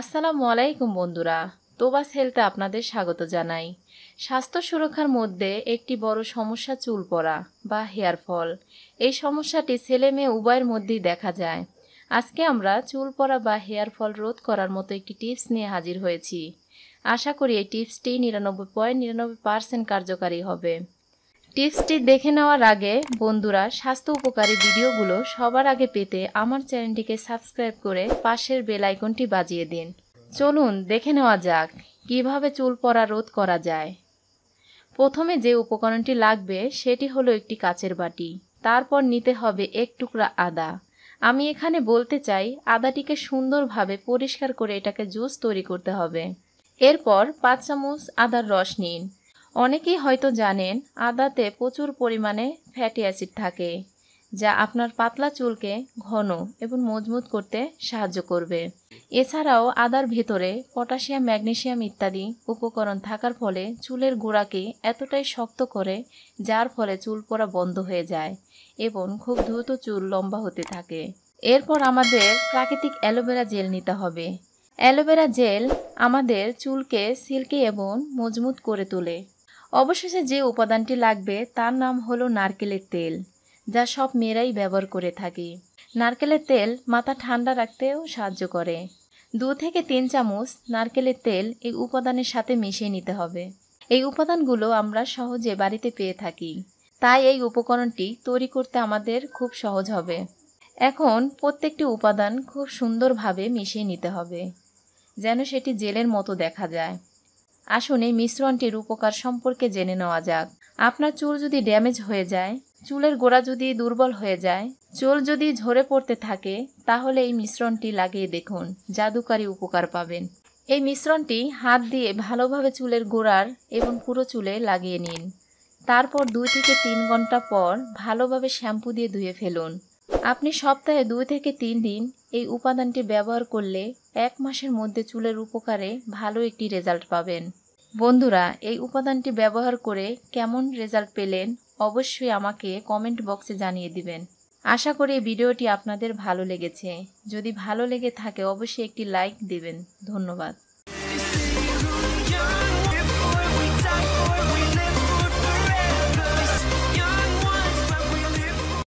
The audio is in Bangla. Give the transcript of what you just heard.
আসসালামু আলাইকুম বন্ধুরা তোবাস হেলতে আপনাদের স্বাগত জানাই স্বাস্থ্য সুরক্ষার মধ্যে একটি বড় সমস্যা চুল পড়া বা হেয়ার ফল এই সমস্যাটি ছেলে মেয়ে উভয়ের মধ্যেই দেখা যায় আজকে আমরা চুল পড়া বা হেয়ার ফল রোধ করার মতো একটি টিপস নিয়ে হাজির হয়েছি আশা করি এই টিপসটি নিরানব্বই পয়েন্ট নিরানব্বই পার্সেন্ট কার্যকারী হবে টিপসটি দেখে নেওয়ার আগে বন্ধুরা স্বাস্থ্য উপকারী ভিডিওগুলো সবার আগে পেতে আমার চ্যানেলটিকে সাবস্ক্রাইব করে পাশের বেল আইকনটি বাজিয়ে দিন চলুন দেখে নেওয়া যাক কিভাবে চুল পড়া রোধ করা যায় প্রথমে যে উপকরণটি লাগবে সেটি হলো একটি কাচের বাটি তারপর নিতে হবে এক টুকরা আদা আমি এখানে বলতে চাই আদাটিকে সুন্দরভাবে পরিষ্কার করে এটাকে জুস তৈরি করতে হবে এরপর পাঁচ চামচ আদার রস নিন অনেকেই হয়তো জানেন আদাতে প্রচুর পরিমাণে ফ্যাটি অ্যাসিড থাকে যা আপনার পাতলা চুলকে ঘন এবং মজবুত করতে সাহায্য করবে এছাড়াও আদার ভেতরে পটাশিয়াম ম্যাগনেশিয়াম ইত্যাদি উপকরণ থাকার ফলে চুলের গোড়াকে এতটাই শক্ত করে যার ফলে চুল পড়া বন্ধ হয়ে যায় এবং খুব দ্রুত চুল লম্বা হতে থাকে এরপর আমাদের প্রাকৃতিক অ্যালোভেরা জেল নিতে হবে অ্যালোভেরা জেল আমাদের চুলকে সিল্কি এবং মজবুত করে তোলে অবশেষে যে উপাদানটি লাগবে তার নাম হলো নারকেলের তেল যা সব মেয়েরাই ব্যবহার করে থাকি নারকেলের তেল মাথা ঠান্ডা রাখতেও সাহায্য করে দু থেকে তিন চামচ নারকেলের তেল এই উপাদানের সাথে মিশিয়ে নিতে হবে এই উপাদানগুলো আমরা সহজে বাড়িতে পেয়ে থাকি তাই এই উপকরণটি তৈরি করতে আমাদের খুব সহজ হবে এখন প্রত্যেকটি উপাদান খুব সুন্দরভাবে মিশিয়ে নিতে হবে যেন সেটি জেলের মতো দেখা যায় আসুন এই মিশ্রণটির উপকার সম্পর্কে জেনে নেওয়া যাক আপনার চুল যদি ড্যামেজ হয়ে যায় চুলের গোড়া যদি দুর্বল হয়ে যায় চুল যদি ঝরে পড়তে থাকে তাহলে এই মিশ্রণটি লাগিয়ে দেখুন জাদুকারী উপকার পাবেন এই মিশ্রণটি হাত দিয়ে ভালোভাবে চুলের গোড়ার এবং পুরো চুলে লাগিয়ে নিন তারপর দুই থেকে তিন ঘন্টা পর ভালোভাবে শ্যাম্পু দিয়ে ধুয়ে ফেলুন আপনি সপ্তাহে দুই থেকে তিন দিন এই উপাদানটি ব্যবহার করলে এক মাসের মধ্যে চুলের উপকারে ভালো একটি রেজাল্ট পাবেন বন্ধুরা এই উপাদানটি ব্যবহার করে কেমন রেজাল্ট পেলেন অবশ্যই আমাকে কমেন্ট বক্সে জানিয়ে দিবেন আশা করি ভিডিওটি আপনাদের ভালো লেগেছে যদি ভালো লেগে থাকে অবশ্যই একটি লাইক দিবেন ধন্যবাদ